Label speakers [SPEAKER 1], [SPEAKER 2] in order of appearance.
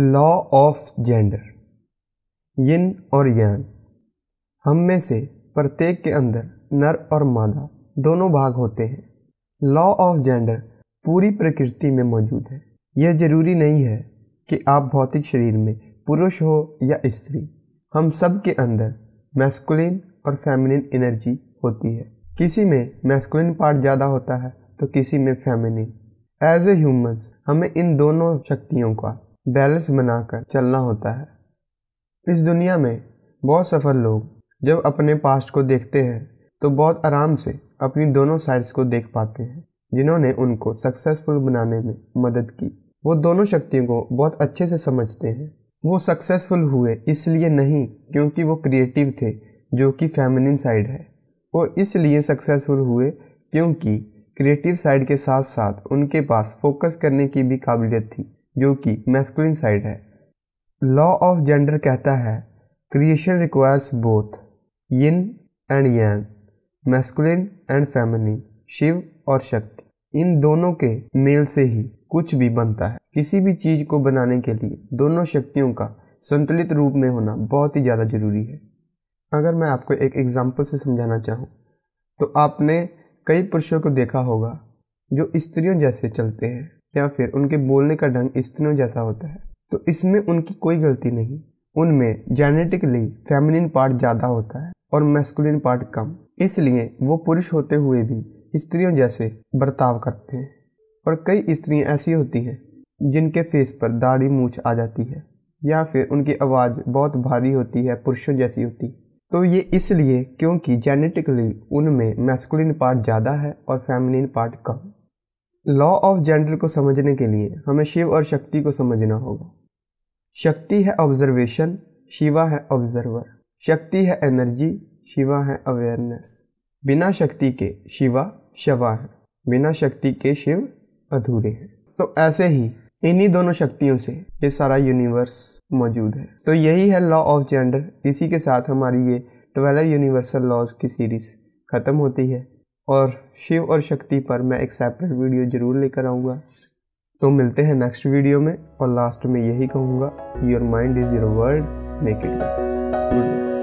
[SPEAKER 1] law of gender यिन और यान हम में से प्रत्येक के अंदर नर और मादा दोनों भाग होते हैं लॉ ऑफ जेंडर पूरी प्रकृति में मौजूद है यह जरूरी नहीं है कि आप भौतिक शरीर में पुरुष हो या स्त्री हम सब के अंदर मैस्कुलिन और फेमिनिन एनर्जी होती है किसी में मैस्कुलिन पार्ट ज़्यादा होता है तो किसी में फेमिनिन एज ए ह्यूमंस हमें इन दोनों शक्तियों का बैलेंस बनाकर चलना होता है इस दुनिया में बहुत सफल लोग जब अपने पास्ट को देखते हैं तो बहुत आराम से अपनी दोनों साइड्स को देख पाते हैं जिन्होंने उनको सक्सेसफुल बनाने में मदद की वो दोनों शक्तियों को बहुत अच्छे से समझते हैं वो सक्सेसफुल हुए इसलिए नहीं क्योंकि वो क्रिएटिव थे जो कि फेमिनिन साइड है वो इसलिए सक्सेसफुल हुए क्योंकि क्रिएटिव साइड के साथ साथ उनके पास फोकस करने की भी काबिलियत थी जो कि मैस्कुलिन साइड है लॉ ऑफ जेंडर कहता है creation requires both yin and yang masculine and feminine Shiva और शक्ति इन दोनों के मेल से ही कुछ भी बनता है किसी भी चीज़ को बनाने के लिए दोनों शक्तियों का संतुलित रूप में होना बहुत ही ज़्यादा ज़रूरी है अगर मैं आपको एक एग्जाम्पल से समझाना चाहूँ तो आपने कई पुरुषों को देखा होगा जो स्त्रियों जैसे चलते हैं या फिर उनके बोलने का ढंग स्त्रियों जैसा होता है तो इसमें उनकी कोई गलती नहीं उनमें जेनेटिकली फेमिनिन पार्ट ज़्यादा होता है और मैस्कुलिन पार्ट कम इसलिए वो पुरुष होते हुए भी स्त्रियों जैसे बर्ताव करते हैं और कई स्त्रियां ऐसी होती हैं जिनके फेस पर दाढ़ी मूछ आ जाती है या फिर उनकी आवाज़ बहुत भारी होती है पुरुषों जैसी होती तो ये इसलिए क्योंकि जेनेटिकली उनमें मैस्कुलिन पार्ट ज़्यादा है और फेमिनिन पार्ट कम लॉ ऑफ जेंडर को समझने के लिए हमें शिव और शक्ति को समझना होगा शक्ति है ऑब्जर्वेशन शिवा है ऑब्जर्वर शक्ति है एनर्जी शिवा है अवेयरनेस बिना शक्ति के शिवा शवा है बिना शक्ति के शिव अधूरे हैं तो ऐसे ही इन्हीं दोनों शक्तियों से ये सारा यूनिवर्स मौजूद है तो यही है लॉ ऑफ जेंडर इसी के साथ हमारी ये ट्वेल्व यूनिवर्सल लॉज की सीरीज़ ख़त्म होती है और शिव और शक्ति पर मैं एक सेपरेट वीडियो ज़रूर लेकर आऊँगा तो मिलते हैं नेक्स्ट वीडियो में और लास्ट में यही कहूँगा your mind is your world make it good